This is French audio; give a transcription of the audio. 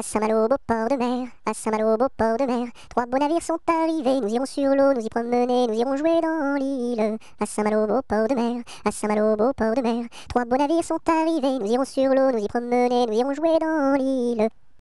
À Saint-Malo, beau port de mer, à Saint-Malo, beau port de mer, trois beaux navires sont arrivés, nous irons sur l'eau, nous y promener, nous irons jouer dans l'île. À Saint-Malo, beau port de mer, à Saint-Malo, beau port de mer, trois beaux navires sont arrivés, nous irons sur l'eau, nous y promener, nous irons jouer dans l'île.